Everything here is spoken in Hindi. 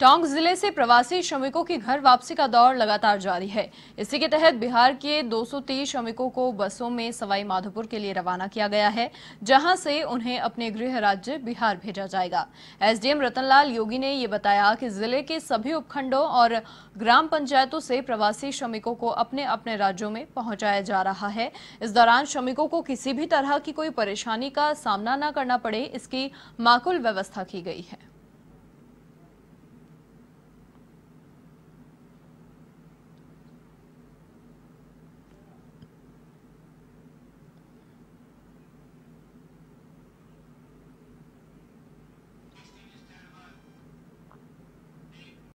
टोंक जिले से प्रवासी श्रमिकों की घर वापसी का दौर लगातार जारी है इसी के तहत बिहार के 230 श्रमिकों को बसों में सवाई माधोपुर के लिए रवाना किया गया है जहां से उन्हें अपने गृह राज्य बिहार भेजा जाएगा एसडीएम रतनलाल योगी ने ये बताया कि जिले के सभी उपखंडों और ग्राम पंचायतों से प्रवासी श्रमिकों को अपने अपने राज्यों में पहुंचाया जा रहा है इस दौरान श्रमिकों को किसी भी तरह की कोई परेशानी का सामना न करना पड़े इसकी माकुल व्यवस्था की गई है